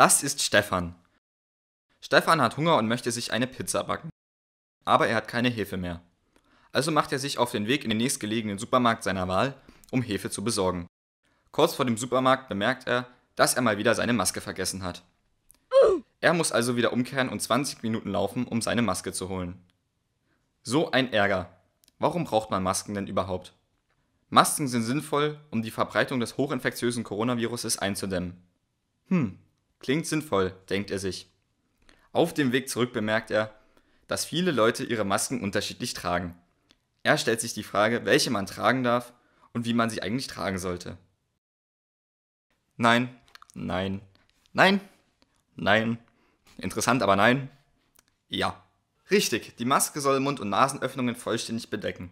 Das ist Stefan. Stefan hat Hunger und möchte sich eine Pizza backen. Aber er hat keine Hefe mehr. Also macht er sich auf den Weg in den nächstgelegenen Supermarkt seiner Wahl, um Hefe zu besorgen. Kurz vor dem Supermarkt bemerkt er, dass er mal wieder seine Maske vergessen hat. Er muss also wieder umkehren und 20 Minuten laufen, um seine Maske zu holen. So ein Ärger. Warum braucht man Masken denn überhaupt? Masken sind sinnvoll, um die Verbreitung des hochinfektiösen Coronaviruses einzudämmen. Hm, Klingt sinnvoll, denkt er sich. Auf dem Weg zurück bemerkt er, dass viele Leute ihre Masken unterschiedlich tragen. Er stellt sich die Frage, welche man tragen darf und wie man sie eigentlich tragen sollte. Nein, nein, nein, nein. Interessant, aber nein. Ja. Richtig, die Maske soll Mund- und Nasenöffnungen vollständig bedecken.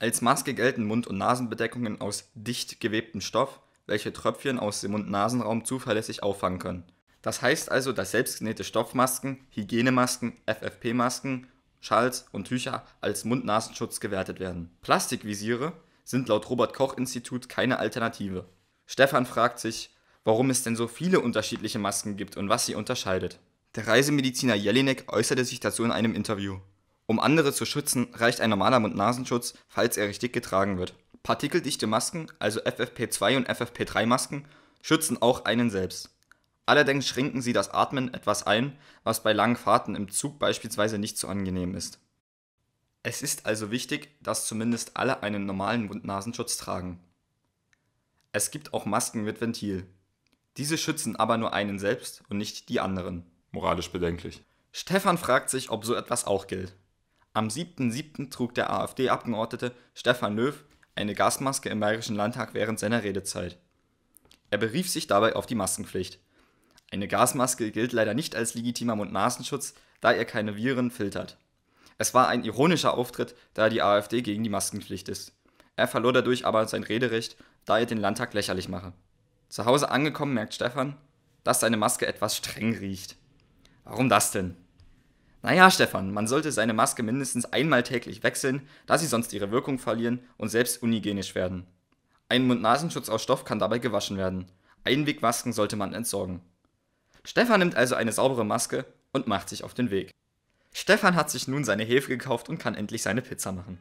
Als Maske gelten Mund- und Nasenbedeckungen aus dicht gewebtem Stoff, welche Tröpfchen aus dem Mund-Nasenraum zuverlässig auffangen können. Das heißt also, dass selbstgenähte Stoffmasken, Hygienemasken, FFP-Masken, Schals und Tücher als Mund-Nasenschutz gewertet werden. Plastikvisiere sind laut Robert Koch Institut keine Alternative. Stefan fragt sich, warum es denn so viele unterschiedliche Masken gibt und was sie unterscheidet. Der Reisemediziner Jelinek äußerte sich dazu in einem Interview. Um andere zu schützen, reicht ein normaler Mund-Nasenschutz, falls er richtig getragen wird. Partikeldichte Masken, also FFP2 und FFP3-Masken, schützen auch einen selbst. Allerdings schränken sie das Atmen etwas ein, was bei langen Fahrten im Zug beispielsweise nicht so angenehm ist. Es ist also wichtig, dass zumindest alle einen normalen Mund-Nasenschutz tragen. Es gibt auch Masken mit Ventil. Diese schützen aber nur einen selbst und nicht die anderen. Moralisch bedenklich. Stefan fragt sich, ob so etwas auch gilt. Am 7.7. trug der AfD-Abgeordnete Stefan Löw eine Gasmaske im Bayerischen Landtag während seiner Redezeit. Er berief sich dabei auf die Maskenpflicht. Eine Gasmaske gilt leider nicht als legitimer Mund-Nasenschutz, da er keine Viren filtert. Es war ein ironischer Auftritt, da die AfD gegen die Maskenpflicht ist. Er verlor dadurch aber sein Rederecht, da er den Landtag lächerlich mache. Zu Hause angekommen merkt Stefan, dass seine Maske etwas streng riecht. Warum das denn? Naja, Stefan, man sollte seine Maske mindestens einmal täglich wechseln, da sie sonst ihre Wirkung verlieren und selbst unhygienisch werden. Ein Mund-Nasenschutz aus Stoff kann dabei gewaschen werden. Einwegmasken sollte man entsorgen. Stefan nimmt also eine saubere Maske und macht sich auf den Weg. Stefan hat sich nun seine Hefe gekauft und kann endlich seine Pizza machen.